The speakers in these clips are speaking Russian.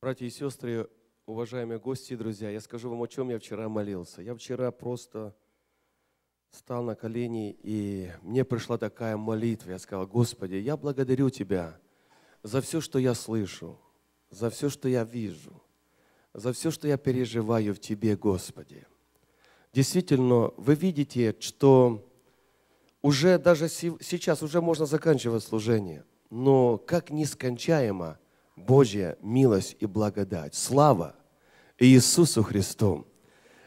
Братья и сестры, уважаемые гости и друзья, я скажу вам, о чем я вчера молился. Я вчера просто стал на колени, и мне пришла такая молитва. Я сказал, Господи, я благодарю Тебя за все, что я слышу, за все, что я вижу, за все, что я переживаю в Тебе, Господи. Действительно, вы видите, что уже даже сейчас уже можно заканчивать служение, но как нескончаемо – Божья милость и благодать. Слава Иисусу Христу!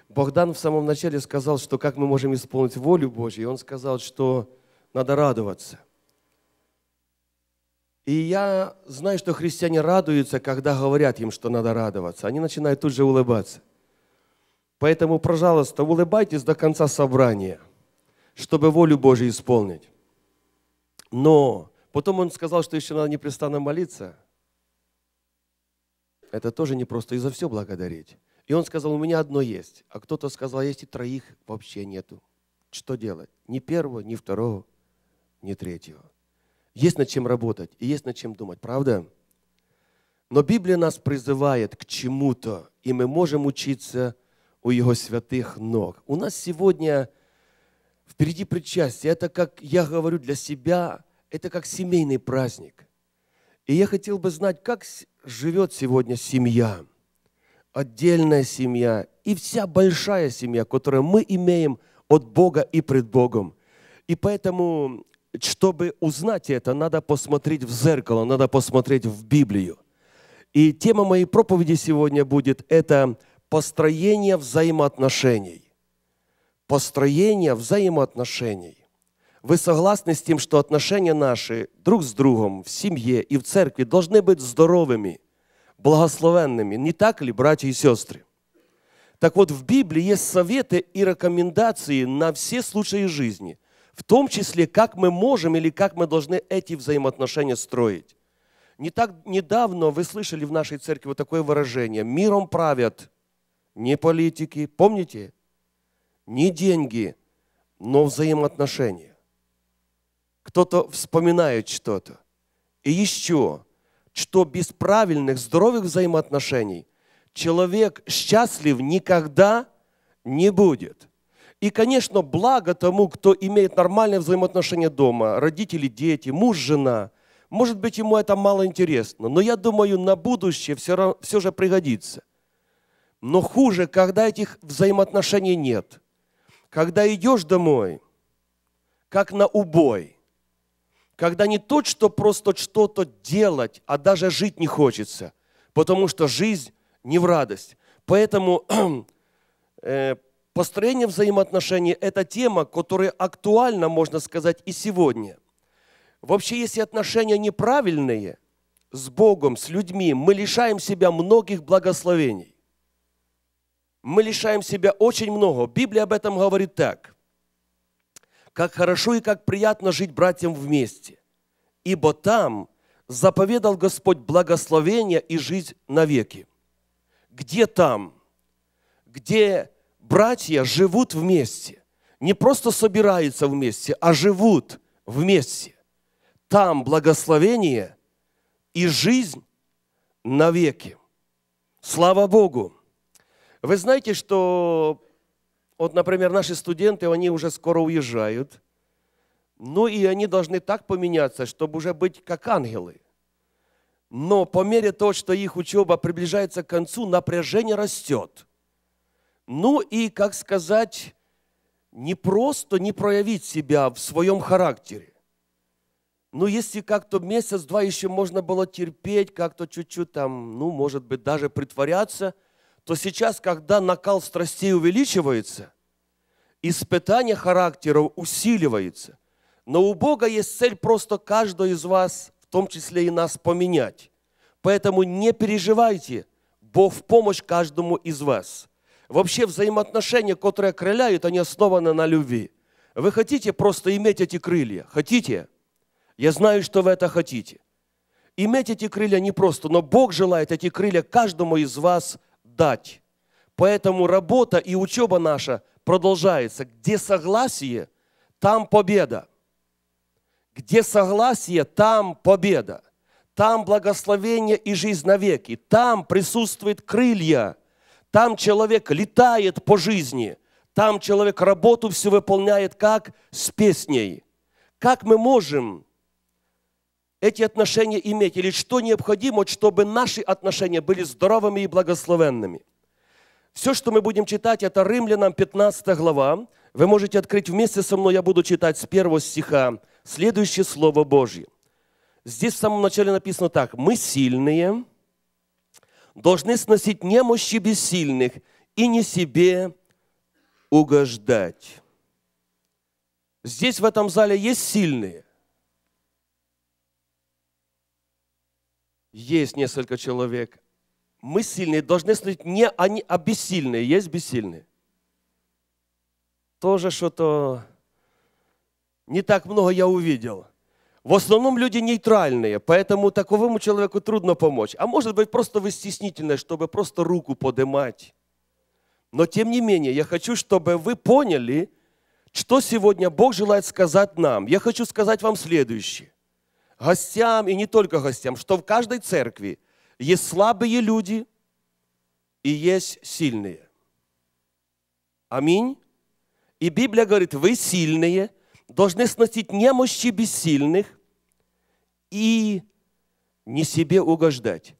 Богдан в самом начале сказал, что как мы можем исполнить волю Божью, и он сказал, что надо радоваться. И я знаю, что христиане радуются, когда говорят им, что надо радоваться. Они начинают тут же улыбаться. Поэтому, пожалуйста, улыбайтесь до конца собрания, чтобы волю Божию исполнить. Но потом он сказал, что еще надо непрестанно молиться – это тоже не просто и за все благодарить. И он сказал, у меня одно есть, а кто-то сказал, есть и троих вообще нету. Что делать? Ни первого, ни второго, ни третьего. Есть над чем работать и есть над чем думать, правда? Но Библия нас призывает к чему-то, и мы можем учиться у Его святых ног. У нас сегодня впереди причастие. Это, как я говорю для себя, это как семейный праздник – и я хотел бы знать, как живет сегодня семья, отдельная семья и вся большая семья, которую мы имеем от Бога и пред Богом. И поэтому, чтобы узнать это, надо посмотреть в зеркало, надо посмотреть в Библию. И тема моей проповеди сегодня будет это построение взаимоотношений. Построение взаимоотношений. Вы согласны с тем, что отношения наши друг с другом в семье и в церкви должны быть здоровыми, благословенными, не так ли, братья и сестры? Так вот, в Библии есть советы и рекомендации на все случаи жизни, в том числе, как мы можем или как мы должны эти взаимоотношения строить. Не так недавно вы слышали в нашей церкви вот такое выражение «миром правят не политики». Помните? Не деньги, но взаимоотношения кто-то вспоминает что-то. И еще, что без правильных, здоровых взаимоотношений человек счастлив никогда не будет. И, конечно, благо тому, кто имеет нормальные взаимоотношения дома, родители, дети, муж, жена. Может быть, ему это мало интересно, но я думаю, на будущее все, все же пригодится. Но хуже, когда этих взаимоотношений нет. Когда идешь домой, как на убой – когда не то, что просто что-то делать, а даже жить не хочется, потому что жизнь не в радость. Поэтому э, построение взаимоотношений – это тема, которая актуальна, можно сказать, и сегодня. Вообще, если отношения неправильные с Богом, с людьми, мы лишаем себя многих благословений. Мы лишаем себя очень много. Библия об этом говорит так как хорошо и как приятно жить братьям вместе. Ибо там заповедал Господь благословение и жизнь навеки. Где там? Где братья живут вместе. Не просто собираются вместе, а живут вместе. Там благословение и жизнь навеки. Слава Богу! Вы знаете, что вот, например, наши студенты, они уже скоро уезжают. Ну и они должны так поменяться, чтобы уже быть как ангелы. Но по мере того, что их учеба приближается к концу, напряжение растет. Ну и, как сказать, не просто не проявить себя в своем характере. Ну, если как-то месяц-два еще можно было терпеть, как-то чуть-чуть там, ну, может быть, даже притворяться – что сейчас, когда накал страстей увеличивается, испытание характера усиливается. Но у Бога есть цель просто каждого из вас, в том числе и нас, поменять. Поэтому не переживайте, Бог в помощь каждому из вас. Вообще взаимоотношения, которые крыляют, они основаны на любви. Вы хотите просто иметь эти крылья? Хотите? Я знаю, что вы это хотите. Иметь эти крылья не просто, но Бог желает эти крылья каждому из вас – дать. Поэтому работа и учеба наша продолжается. Где согласие, там победа. Где согласие, там победа. Там благословение и жизнь навеки. Там присутствует крылья. Там человек летает по жизни. Там человек работу все выполняет как с песней. Как мы можем эти отношения иметь, или что необходимо, чтобы наши отношения были здоровыми и благословенными. Все, что мы будем читать, это Римлянам 15 глава. Вы можете открыть вместе со мной, я буду читать с первого стиха следующее Слово Божье. Здесь в самом начале написано так. «Мы сильные, должны сносить немощи бессильных и не себе угождать». Здесь в этом зале есть сильные – Есть несколько человек. Мы сильные должны смотреть не они, а, а бессильные. Есть бессильные? Тоже что-то не так много я увидел. В основном люди нейтральные, поэтому таковому человеку трудно помочь. А может быть, просто вы стеснительны, чтобы просто руку поднимать. Но тем не менее, я хочу, чтобы вы поняли, что сегодня Бог желает сказать нам. Я хочу сказать вам следующее гостям и не только гостям, что в каждой церкви есть слабые люди и есть сильные. Аминь. И Библия говорит, вы сильные, должны сносить немощи бессильных и не себе угождать.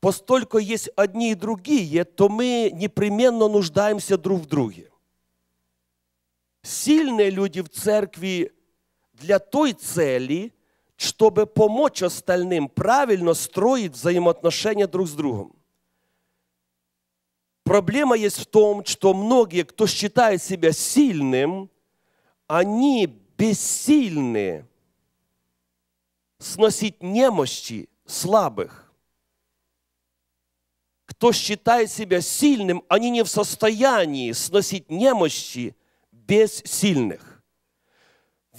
Поскольку есть одни и другие, то мы непременно нуждаемся друг в друге. Сильные люди в церкви для той цели – чтобы помочь остальным правильно строить взаимоотношения друг с другом. Проблема есть в том, что многие, кто считает себя сильным, они бессильны сносить немощи слабых. Кто считает себя сильным, они не в состоянии сносить немощи без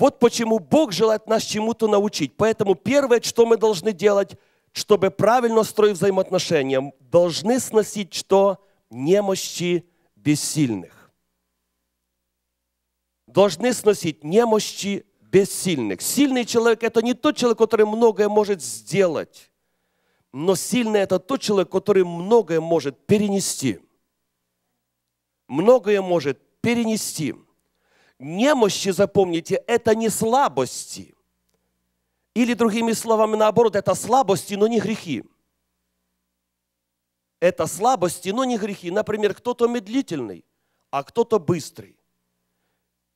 вот почему Бог желает нас чему-то научить. Поэтому первое, что мы должны делать, чтобы правильно строить взаимоотношения, должны сносить что? Немощи бессильных. Должны сносить немощи бессильных. Сильный человек – это не тот человек, который многое может сделать, но сильный – это тот человек, который многое может перенести. Многое может перенести. Перенести немощи, запомните, это не слабости. Или, другими словами, наоборот, это слабости, но не грехи. Это слабости, но не грехи. Например, кто-то медлительный, а кто-то быстрый.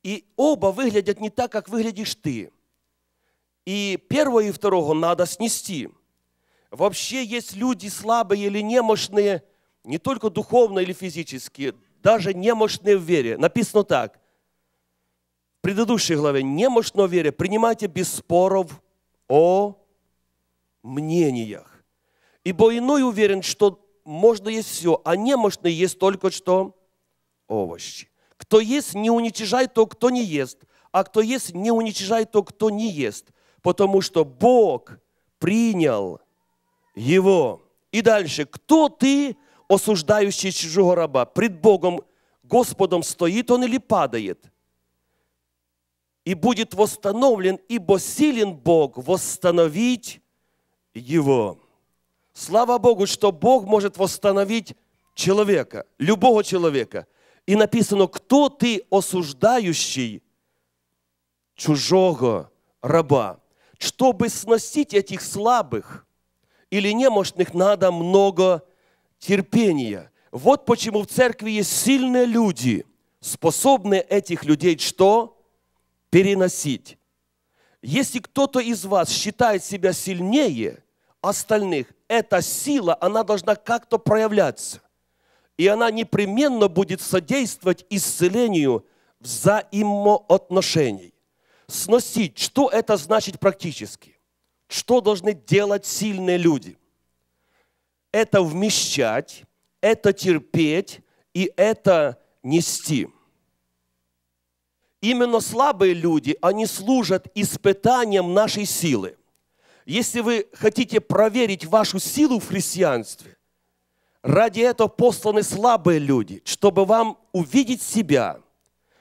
И оба выглядят не так, как выглядишь ты. И первого и второго надо снести. Вообще есть люди слабые или немощные, не только духовно или физически, даже немощные в вере. Написано так – предыдущей главе, немощь, но вере, принимайте без споров о мнениях. Ибо иной уверен, что можно есть все, а немощный есть только что овощи. Кто ест, не уничижай то, кто не ест, а кто ест, не уничижай то, кто не ест, потому что Бог принял его. И дальше, кто ты, осуждающий чужого раба? Пред Богом, Господом стоит он или падает – и будет восстановлен, ибо силен Бог восстановить его. Слава Богу, что Бог может восстановить человека, любого человека. И написано, кто ты, осуждающий чужого раба, чтобы сносить этих слабых или немощных, надо много терпения. Вот почему в церкви есть сильные люди, способные этих людей что? переносить. Если кто-то из вас считает себя сильнее остальных, эта сила, она должна как-то проявляться. И она непременно будет содействовать исцелению взаимоотношений. Сносить, что это значит практически? Что должны делать сильные люди? Это вмещать, это терпеть и это нести – именно слабые люди, они служат испытанием нашей силы. Если вы хотите проверить вашу силу в христианстве, ради этого посланы слабые люди, чтобы вам увидеть себя,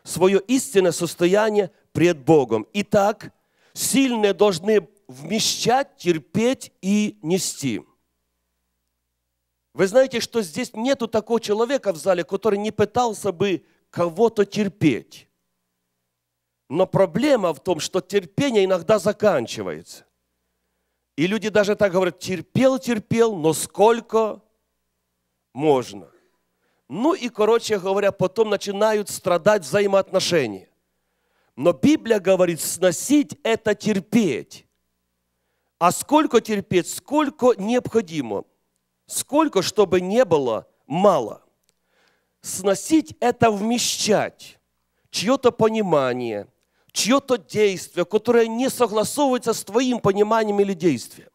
свое истинное состояние пред Богом. Итак, сильные должны вмещать, терпеть и нести. Вы знаете, что здесь нету такого человека в зале, который не пытался бы кого-то терпеть. Но проблема в том, что терпение иногда заканчивается. И люди даже так говорят, терпел, терпел, но сколько можно. Ну и, короче говоря, потом начинают страдать взаимоотношения. Но Библия говорит, сносить – это терпеть. А сколько терпеть, сколько необходимо. Сколько, чтобы не было, мало. Сносить – это вмещать чье-то понимание – чье-то действие, которое не согласовывается с твоим пониманием или действием.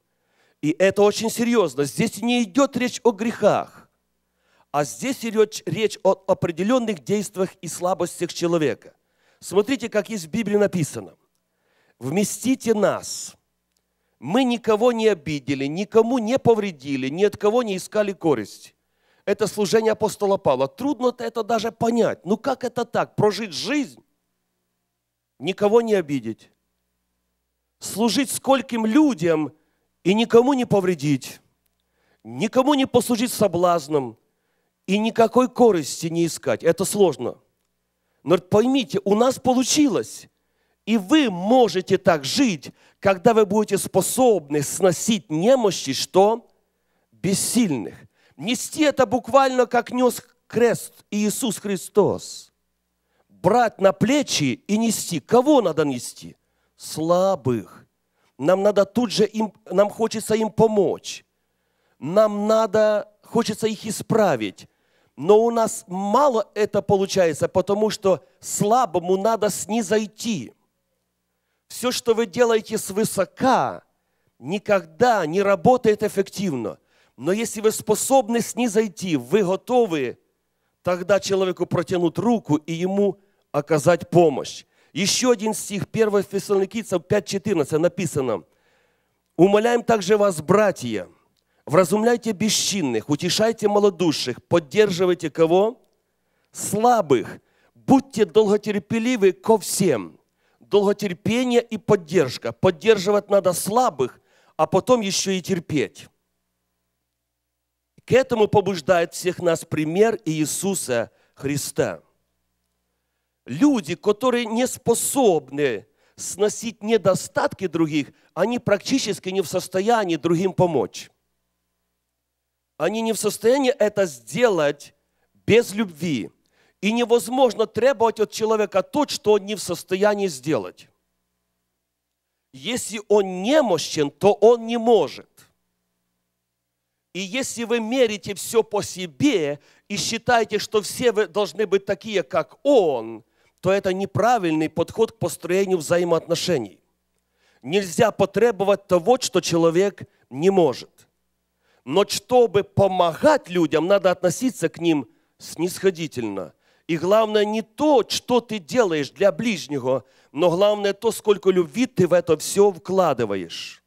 И это очень серьезно. Здесь не идет речь о грехах, а здесь идет речь о определенных действиях и слабостях человека. Смотрите, как есть в Библии написано. «Вместите нас». Мы никого не обидели, никому не повредили, ни от кого не искали корости. Это служение апостола Павла. Трудно это даже понять. Ну как это так? Прожить жизнь, никого не обидеть, служить скольким людям и никому не повредить, никому не послужить соблазном и никакой корости не искать. Это сложно. Но поймите, у нас получилось. И вы можете так жить, когда вы будете способны сносить немощи, что? Бессильных. Нести это буквально, как нес крест Иисус Христос брать на плечи и нести. Кого надо нести? Слабых. Нам надо тут же им, нам хочется им помочь. Нам надо, хочется их исправить. Но у нас мало это получается, потому что слабому надо снизойти. Все, что вы делаете свысока, никогда не работает эффективно. Но если вы способны снизойти, вы готовы, тогда человеку протянут руку и ему оказать помощь. Еще один стих, 1 Фессалоникийцев 5.14 написано. «Умоляем также вас, братья, вразумляйте бесчинных, утешайте малодушных, поддерживайте кого? Слабых. Будьте долготерпеливы ко всем. Долготерпение и поддержка. Поддерживать надо слабых, а потом еще и терпеть. К этому побуждает всех нас пример Иисуса Христа – люди, которые не способны сносить недостатки других, они практически не в состоянии другим помочь. Они не в состоянии это сделать без любви. И невозможно требовать от человека то, что он не в состоянии сделать. Если он немощен, то он не может. И если вы мерите все по себе и считаете, что все вы должны быть такие, как он, то это неправильный подход к построению взаимоотношений. Нельзя потребовать того, что человек не может. Но чтобы помогать людям, надо относиться к ним снисходительно. И главное не то, что ты делаешь для ближнего, но главное то, сколько любви ты в это все вкладываешь.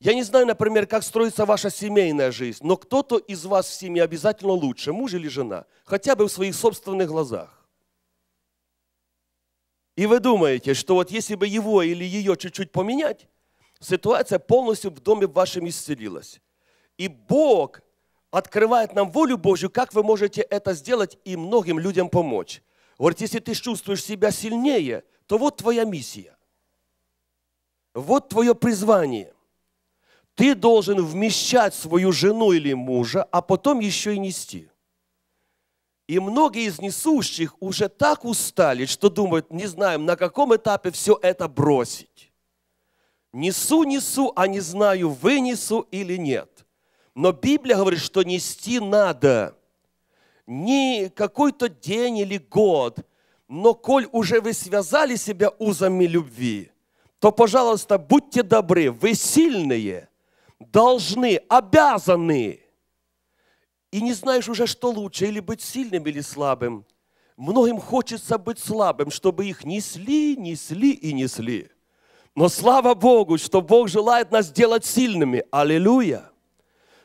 Я не знаю, например, как строится ваша семейная жизнь, но кто-то из вас в семье обязательно лучше, муж или жена, хотя бы в своих собственных глазах. И вы думаете, что вот если бы его или ее чуть-чуть поменять, ситуация полностью в доме вашем исцелилась. И Бог открывает нам волю Божью, как вы можете это сделать и многим людям помочь. Говорит, если ты чувствуешь себя сильнее, то вот твоя миссия. Вот твое призвание. Ты должен вмещать свою жену или мужа, а потом еще и нести. И многие из несущих уже так устали, что думают, не знаем, на каком этапе все это бросить. Несу, несу, а не знаю, вынесу или нет. Но Библия говорит, что нести надо. Не какой-то день или год, но коль уже вы связали себя узами любви, то, пожалуйста, будьте добры, вы сильные, должны, обязаны – и не знаешь уже, что лучше, или быть сильным, или слабым. Многим хочется быть слабым, чтобы их несли, несли и несли. Но слава Богу, что Бог желает нас делать сильными. Аллилуйя!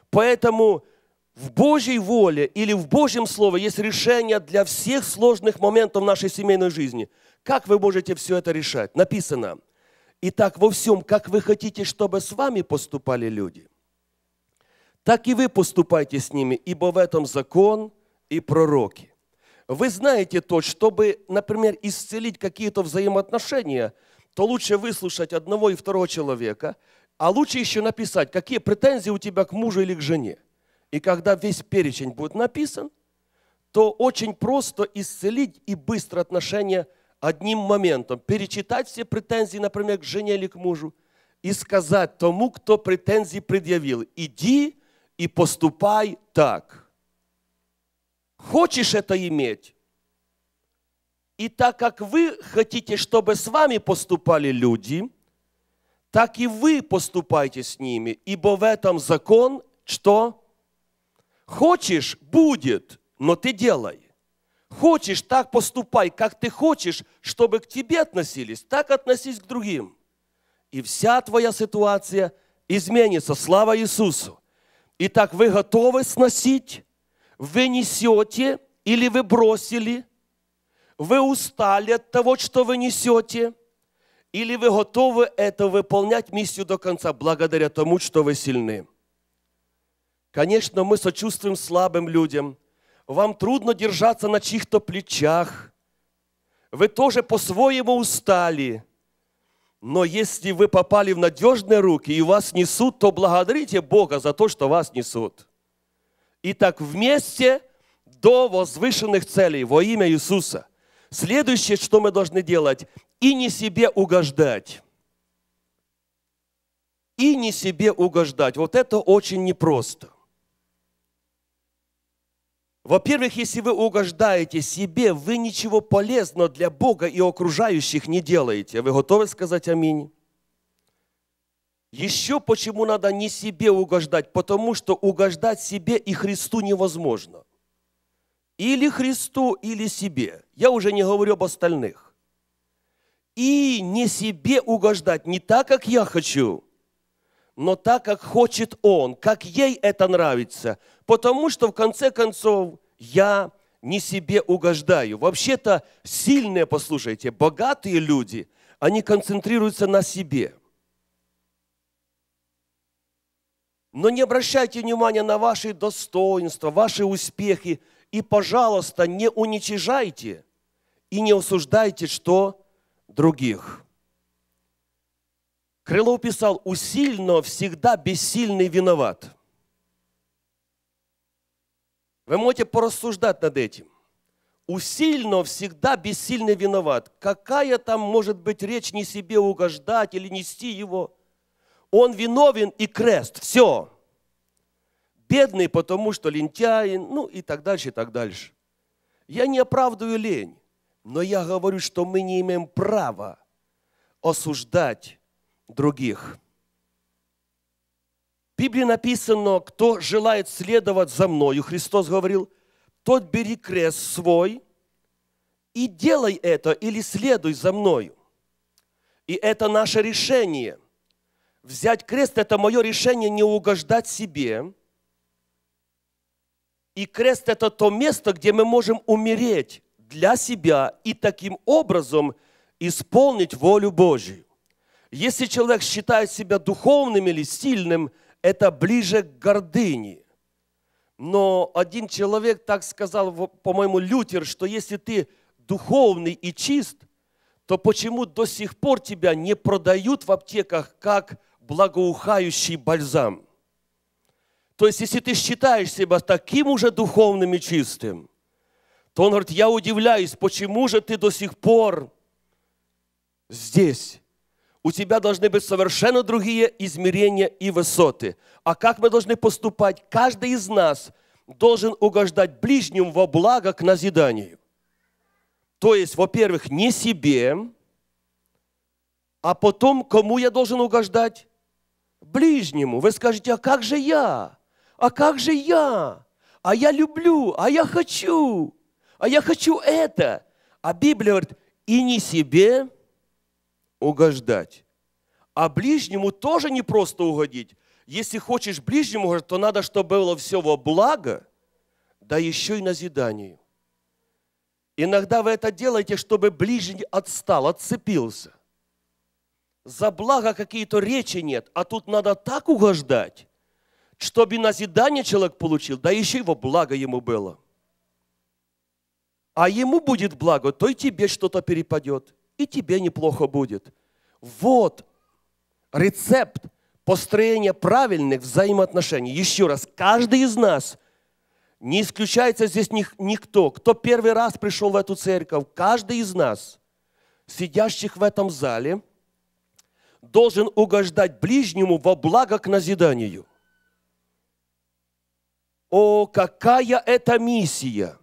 Поэтому в Божьей воле или в Божьем Слове есть решение для всех сложных моментов нашей семейной жизни. Как вы можете все это решать? Написано. Итак, во всем, как вы хотите, чтобы с вами поступали люди – так и вы поступайте с ними, ибо в этом закон и пророки. Вы знаете то, чтобы, например, исцелить какие-то взаимоотношения, то лучше выслушать одного и второго человека, а лучше еще написать, какие претензии у тебя к мужу или к жене. И когда весь перечень будет написан, то очень просто исцелить и быстро отношения одним моментом. Перечитать все претензии, например, к жене или к мужу, и сказать тому, кто претензии предъявил, иди и поступай так. Хочешь это иметь? И так как вы хотите, чтобы с вами поступали люди, так и вы поступайте с ними, ибо в этом закон, что хочешь, будет, но ты делай. Хочешь, так поступай, как ты хочешь, чтобы к тебе относились, так относись к другим. И вся твоя ситуация изменится. Слава Иисусу! Итак, вы готовы сносить, вы несете или вы бросили, вы устали от того, что вы несете, или вы готовы это выполнять миссию до конца благодаря тому, что вы сильны. Конечно, мы сочувствуем слабым людям. Вам трудно держаться на чьих-то плечах. Вы тоже по-своему устали. Но если вы попали в надежные руки и вас несут, то благодарите Бога за то, что вас несут. И так вместе до возвышенных целей во имя Иисуса. Следующее, что мы должны делать, и не себе угождать. И не себе угождать. Вот это очень непросто. Во-первых, если вы угождаете себе, вы ничего полезного для Бога и окружающих не делаете. Вы готовы сказать аминь? Еще почему надо не себе угождать? Потому что угождать себе и Христу невозможно. Или Христу, или себе. Я уже не говорю об остальных. И не себе угождать, не так, как я хочу, но так, как хочет Он, как ей это нравится. Потому что, в конце концов, я не себе угождаю. Вообще-то сильные, послушайте, богатые люди, они концентрируются на себе. Но не обращайте внимания на ваши достоинства, ваши успехи. И, пожалуйста, не уничижайте и не осуждайте, что других. Крылов писал, у сильного всегда бессильный виноват – вы можете порассуждать над этим. Усильно всегда бессильно виноват. Какая там может быть речь не себе угождать или нести его? Он виновен и крест. Все. Бедный, потому что лентяин, ну и так дальше, и так дальше. Я не оправдываю лень, но я говорю, что мы не имеем права осуждать других. В Библии написано, кто желает следовать за мною, Христос говорил, тот бери крест свой и делай это или следуй за мною. И это наше решение. Взять крест – это мое решение не угождать себе. И крест – это то место, где мы можем умереть для себя и таким образом исполнить волю Божью. Если человек считает себя духовным или сильным – это ближе к гордыне. Но один человек так сказал, по-моему, Лютер, что если ты духовный и чист, то почему до сих пор тебя не продают в аптеках как благоухающий бальзам? То есть, если ты считаешь себя таким уже духовным и чистым, то он говорит, я удивляюсь, почему же ты до сих пор здесь? у тебя должны быть совершенно другие измерения и высоты. А как мы должны поступать? Каждый из нас должен угождать ближним во благо к назиданию. То есть, во-первых, не себе, а потом, кому я должен угождать? Ближнему. Вы скажете, а как же я? А как же я? А я люблю, а я хочу, а я хочу это. А Библия говорит, и не себе, угождать. А ближнему тоже не просто угодить. Если хочешь ближнему, то надо, чтобы было все во благо, да еще и назиданию. Иногда вы это делаете, чтобы ближний отстал, отцепился. За благо какие-то речи нет, а тут надо так угождать, чтобы назидание человек получил, да еще и во благо ему было. А ему будет благо, то и тебе что-то перепадет – и тебе неплохо будет. Вот рецепт построения правильных взаимоотношений. Еще раз, каждый из нас, не исключается здесь никто, кто первый раз пришел в эту церковь, каждый из нас, сидящих в этом зале, должен угождать ближнему во благо к назиданию. О, какая это миссия!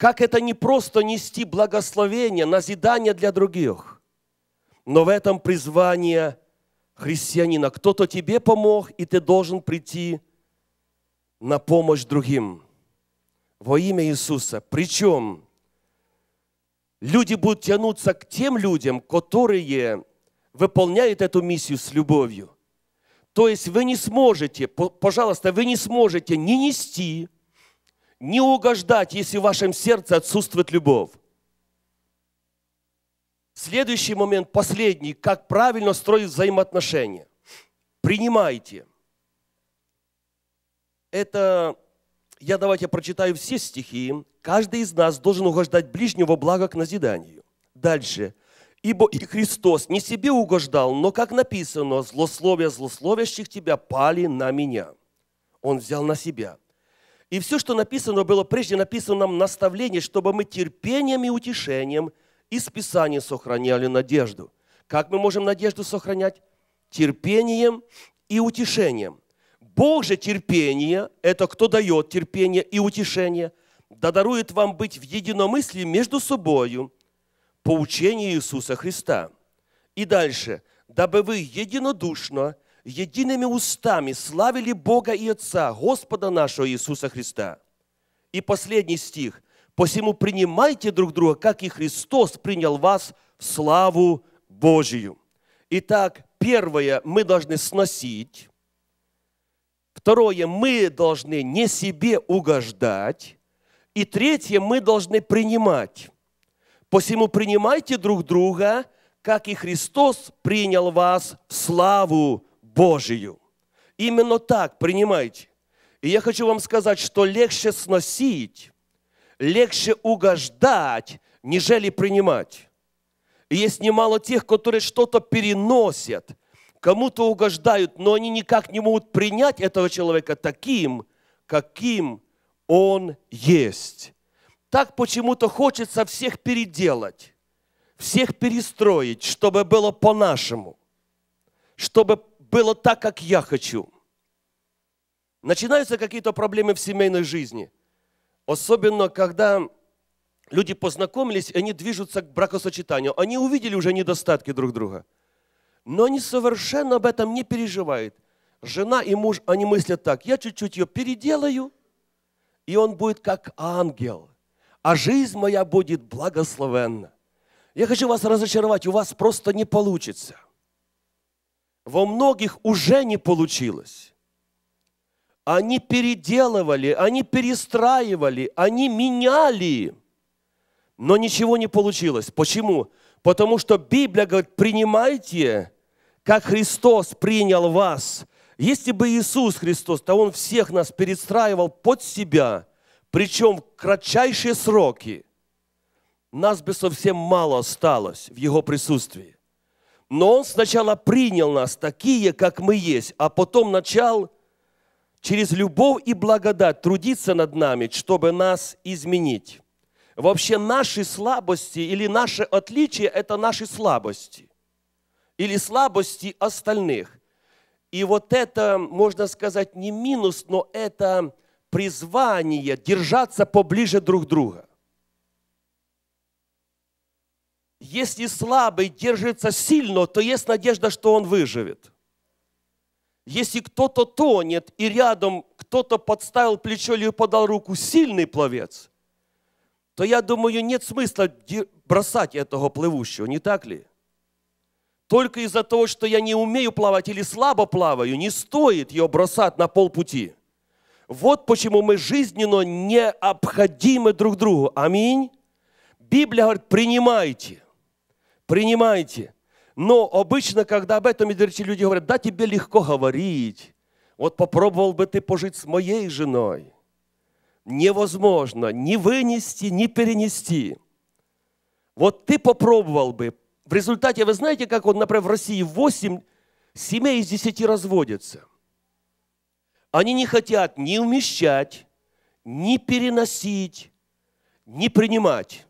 Как это не просто нести благословение, назидание для других, но в этом призвание христианина. Кто-то тебе помог, и ты должен прийти на помощь другим во имя Иисуса. Причем люди будут тянуться к тем людям, которые выполняют эту миссию с любовью. То есть вы не сможете, пожалуйста, вы не сможете не нести, не угождать, если в вашем сердце отсутствует любовь. Следующий момент, последний, как правильно строить взаимоотношения. Принимайте. Это, я давайте прочитаю все стихи. Каждый из нас должен угождать ближнего благо к назиданию. Дальше. Ибо и Христос не себе угождал, но, как написано, злословия злословящих тебя пали на меня. Он взял на себя – и все, что написано, было прежде написано нам наставление, чтобы мы терпением и утешением из Писания сохраняли надежду. Как мы можем надежду сохранять? Терпением и утешением. Бог же терпение, это кто дает терпение и утешение, да дарует вам быть в единомыслии между собою по учению Иисуса Христа. И дальше, дабы вы единодушно – едиными устами славили Бога и Отца, Господа нашего Иисуса Христа. И последний стих. «Посему принимайте друг друга, как и Христос принял вас в славу Божию». Итак, первое, мы должны сносить. Второе, мы должны не себе угождать. И третье, мы должны принимать. Посему принимайте друг друга, как и Христос принял вас в славу Божию. Именно так принимайте. И я хочу вам сказать, что легче сносить, легче угождать, нежели принимать. И есть немало тех, которые что-то переносят, кому-то угождают, но они никак не могут принять этого человека таким, каким он есть. Так почему-то хочется всех переделать, всех перестроить, чтобы было по-нашему, чтобы было так, как я хочу. Начинаются какие-то проблемы в семейной жизни. Особенно, когда люди познакомились, и они движутся к бракосочетанию. Они увидели уже недостатки друг друга. Но они совершенно об этом не переживают. Жена и муж, они мыслят так, я чуть-чуть ее переделаю, и он будет как ангел, а жизнь моя будет благословенна. Я хочу вас разочаровать, у вас просто не получится – во многих уже не получилось. Они переделывали, они перестраивали, они меняли, но ничего не получилось. Почему? Потому что Библия говорит, принимайте, как Христос принял вас. Если бы Иисус Христос, то Он всех нас перестраивал под себя, причем в кратчайшие сроки, нас бы совсем мало осталось в Его присутствии. Но Он сначала принял нас такие, как мы есть, а потом начал через любовь и благодать трудиться над нами, чтобы нас изменить. Вообще наши слабости или наши отличия – это наши слабости. Или слабости остальных. И вот это, можно сказать, не минус, но это призвание держаться поближе друг друга. Если слабый держится сильно, то есть надежда, что он выживет. Если кто-то тонет и рядом кто-то подставил плечо или подал руку сильный пловец, то я думаю, нет смысла бросать этого плывущего, не так ли? Только из-за того, что я не умею плавать или слабо плаваю, не стоит ее бросать на полпути. Вот почему мы жизненно необходимы друг другу. Аминь. Библия говорит, принимайте принимайте. Но обычно, когда об этом идут речи, люди говорят, да, тебе легко говорить. Вот попробовал бы ты пожить с моей женой. Невозможно ни вынести, ни перенести. Вот ты попробовал бы. В результате, вы знаете, как вот, например, в России 8 семей из 10 разводятся. Они не хотят ни умещать, ни переносить, не принимать.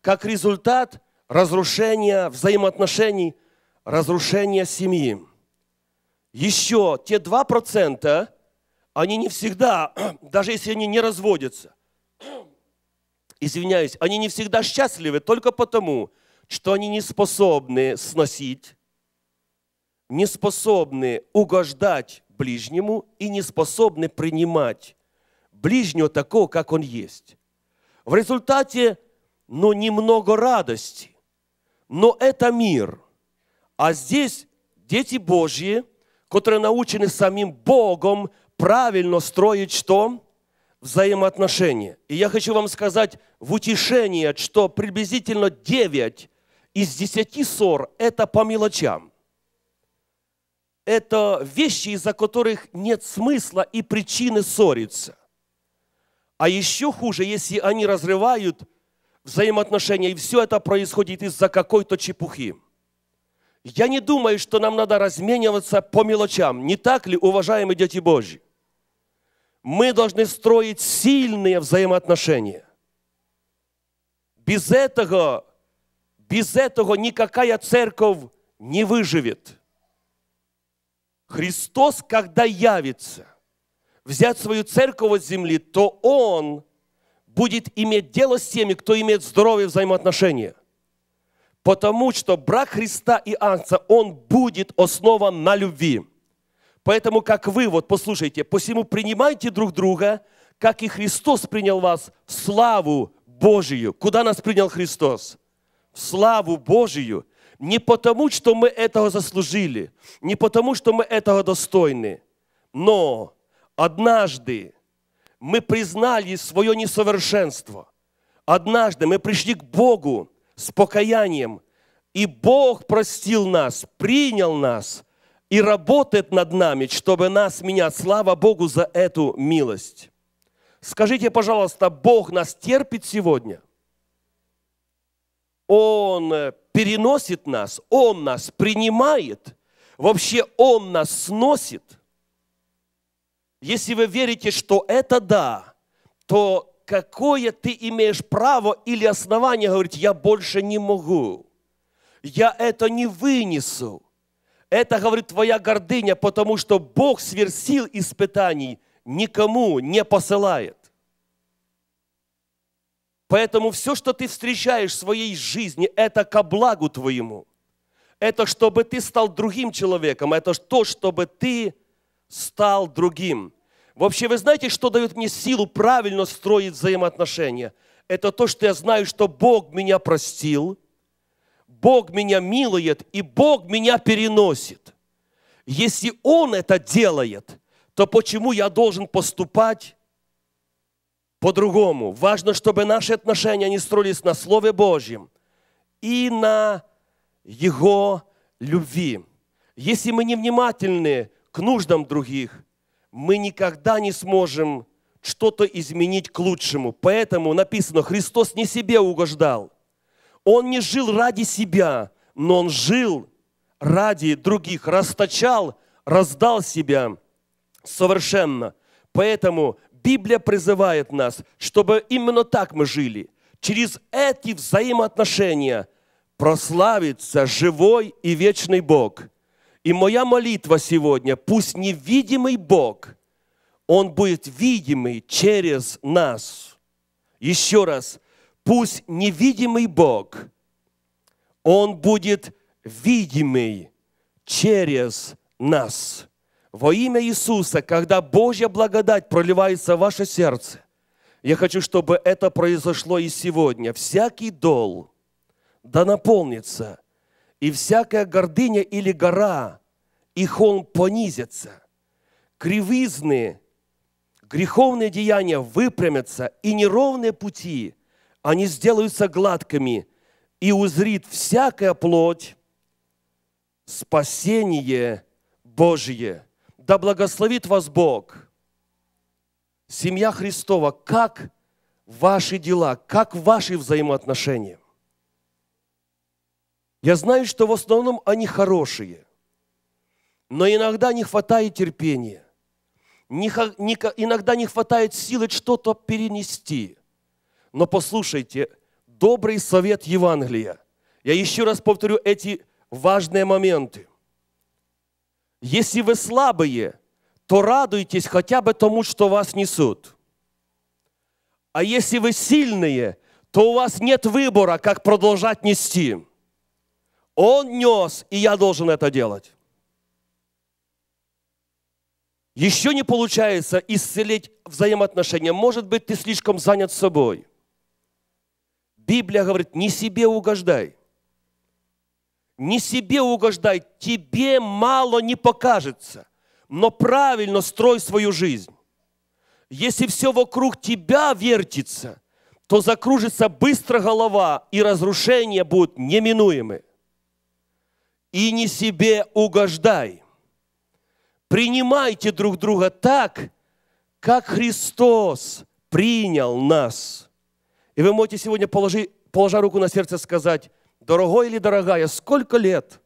Как результат, разрушение взаимоотношений, разрушение семьи. Еще те 2%, они не всегда, даже если они не разводятся, извиняюсь, они не всегда счастливы только потому, что они не способны сносить, не способны угождать ближнему и не способны принимать ближнего такого, как он есть. В результате, ну, немного радости, но это мир. А здесь дети Божьи, которые научены самим Богом правильно строить что? Взаимоотношения. И я хочу вам сказать в утешение, что приблизительно 9 из 10 ссор – это по мелочам. Это вещи, из-за которых нет смысла и причины ссориться. А еще хуже, если они разрывают – взаимоотношения, и все это происходит из-за какой-то чепухи. Я не думаю, что нам надо размениваться по мелочам. Не так ли, уважаемые дети Божьи? Мы должны строить сильные взаимоотношения. Без этого, без этого никакая церковь не выживет. Христос, когда явится, взять свою церковь от земли, то Он – будет иметь дело с теми, кто имеет здоровые взаимоотношения. Потому что брак Христа и Ангца, он будет основан на любви. Поэтому, как вы, вот послушайте, посему принимайте друг друга, как и Христос принял вас в славу Божию. Куда нас принял Христос? В славу Божию. Не потому, что мы этого заслужили, не потому, что мы этого достойны, но однажды мы признали свое несовершенство. Однажды мы пришли к Богу с покаянием, и Бог простил нас, принял нас и работает над нами, чтобы нас менять. Слава Богу за эту милость. Скажите, пожалуйста, Бог нас терпит сегодня? Он э, переносит нас, Он нас принимает, вообще Он нас сносит – если вы верите, что это да, то какое ты имеешь право или основание говорить, я больше не могу, я это не вынесу. Это, говорит, твоя гордыня, потому что Бог сверсил испытаний, никому не посылает. Поэтому все, что ты встречаешь в своей жизни, это ко благу твоему. Это чтобы ты стал другим человеком, это то, чтобы ты стал другим. Вообще, вы знаете, что дает мне силу правильно строить взаимоотношения? Это то, что я знаю, что Бог меня простил, Бог меня милует и Бог меня переносит. Если Он это делает, то почему я должен поступать по-другому? Важно, чтобы наши отношения не строились на Слове Божьем и на Его любви. Если мы невнимательны к нуждам других, мы никогда не сможем что-то изменить к лучшему. Поэтому написано, Христос не себе угождал. Он не жил ради себя, но Он жил ради других, расточал, раздал себя совершенно. Поэтому Библия призывает нас, чтобы именно так мы жили. Через эти взаимоотношения прославится живой и вечный Бог – и моя молитва сегодня, пусть невидимый Бог, Он будет видимый через нас. Еще раз, пусть невидимый Бог, Он будет видимый через нас. Во имя Иисуса, когда Божья благодать проливается в ваше сердце, я хочу, чтобы это произошло и сегодня. Всякий дол да наполнится – и всякая гордыня или гора, и холм понизится, Кривизны, греховные деяния выпрямятся, и неровные пути, они сделаются гладкими, и узрит всякая плоть спасение Божье. Да благословит вас Бог. Семья Христова, как ваши дела, как ваши взаимоотношения – я знаю, что в основном они хорошие, но иногда не хватает терпения, иногда не хватает силы что-то перенести. Но послушайте, добрый совет Евангелия. Я еще раз повторю эти важные моменты. Если вы слабые, то радуйтесь хотя бы тому, что вас несут. А если вы сильные, то у вас нет выбора, как продолжать нести. Он нес, и я должен это делать. Еще не получается исцелить взаимоотношения. Может быть, ты слишком занят собой. Библия говорит, не себе угождай. Не себе угождай, тебе мало не покажется, но правильно строй свою жизнь. Если все вокруг тебя вертится, то закружится быстро голова, и разрушения будут неминуемы и не себе угождай. Принимайте друг друга так, как Христос принял нас. И вы можете сегодня, положи, положа руку на сердце, сказать, дорогой или дорогая, сколько лет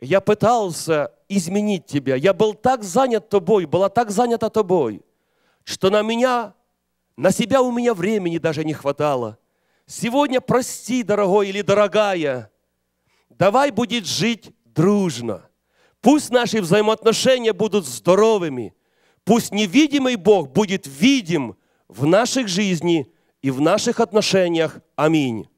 я пытался изменить тебя, я был так занят тобой, была так занята тобой, что на меня, на себя у меня времени даже не хватало. Сегодня прости, дорогой или дорогая – давай будет жить дружно. Пусть наши взаимоотношения будут здоровыми. Пусть невидимый Бог будет видим в наших жизни и в наших отношениях. Аминь.